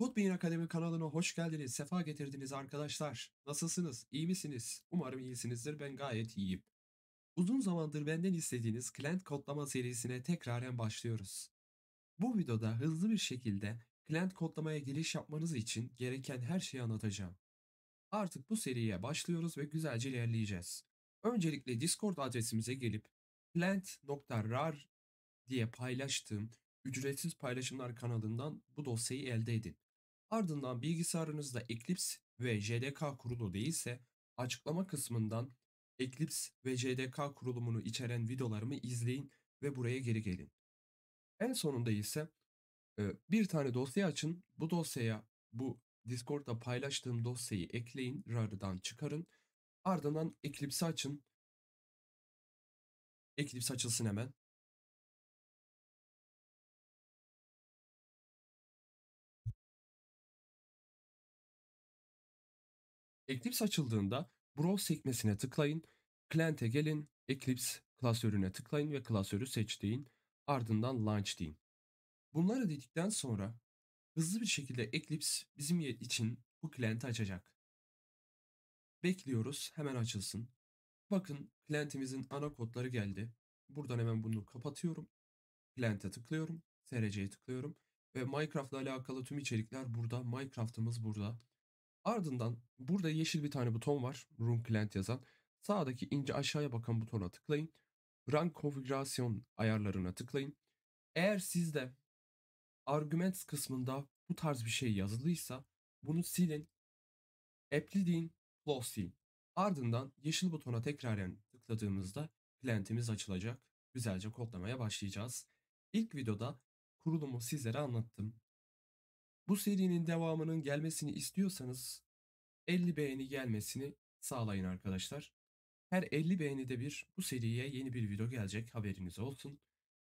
Podbean Akademi kanalına hoş geldiniz, sefa getirdiniz arkadaşlar. Nasılsınız, iyi misiniz? Umarım iyisinizdir, ben gayet iyiyim. Uzun zamandır benden istediğiniz Client kodlama serisine tekraren başlıyoruz. Bu videoda hızlı bir şekilde Client kodlamaya giriş yapmanız için gereken her şeyi anlatacağım. Artık bu seriye başlıyoruz ve güzelce ilerleyeceğiz. Öncelikle Discord adresimize gelip client.rar diye paylaştığım ücretsiz paylaşımlar kanalından bu dosyayı elde edin. Ardından bilgisayarınızda Eclipse ve JDK kurulu değilse açıklama kısmından Eclipse ve JDK kurulumunu içeren videolarımı izleyin ve buraya geri gelin. En sonunda ise e, bir tane dosya açın. Bu dosyaya bu Discord'da paylaştığım dosyayı ekleyin, RAR'dan çıkarın. Ardından Eclipse açın. Eclipse açılsın hemen. Eclipse açıldığında Browse sekmesine tıklayın. Client'e gelin. Eclipse klasörüne tıklayın ve klasörü seç deyin. Ardından launch deyin. Bunları dedikten sonra hızlı bir şekilde Eclipse bizim için bu client'i açacak. Bekliyoruz hemen açılsın. Bakın client'imizin ana kodları geldi. Buradan hemen bunu kapatıyorum. Client'e tıklıyorum. SRC'ye tıklıyorum. Ve Minecraft ile alakalı tüm içerikler burada. Minecraft'ımız burada. Ardından burada yeşil bir tane buton var. Room Client yazan. Sağdaki ince aşağıya bakan butona tıklayın. Run konfigürasyon ayarlarına tıklayın. Eğer sizde arguments kısmında bu tarz bir şey yazılıysa bunu silin. Apply deyin, close deyin. Ardından yeşil butona tekraren tıkladığımızda plantimiz açılacak. Güzelce kodlamaya başlayacağız. İlk videoda kurulumu sizlere anlattım. Bu serinin devamının gelmesini istiyorsanız 50 beğeni gelmesini sağlayın arkadaşlar. Her 50 beğenide bir bu seriye yeni bir video gelecek haberiniz olsun.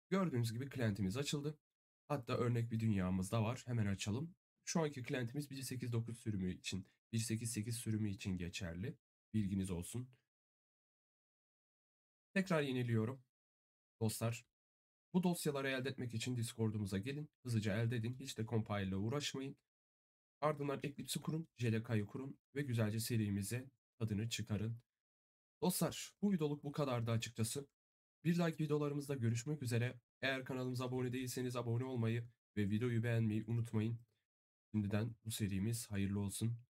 Gördüğünüz gibi klientimiz açıldı. Hatta örnek bir dünyamız da var. Hemen açalım. Şu anki klientimiz 1.8.9 sürümü için, 1.8.8 sürümü için geçerli. Bilginiz olsun. Tekrar yeniliyorum. Dostlar bu dosyaları elde etmek için Discord'umuza gelin, hızlıca elde edin, hiç de compile ile uğraşmayın. Ardından Eclipse'i kurun, JLK'yı kurun ve güzelce serimize tadını çıkarın. Dostlar bu videoluk bu kadardı açıkçası. Bir dahaki videolarımızda görüşmek üzere. Eğer kanalımıza abone değilseniz abone olmayı ve videoyu beğenmeyi unutmayın. Şimdiden bu serimiz hayırlı olsun.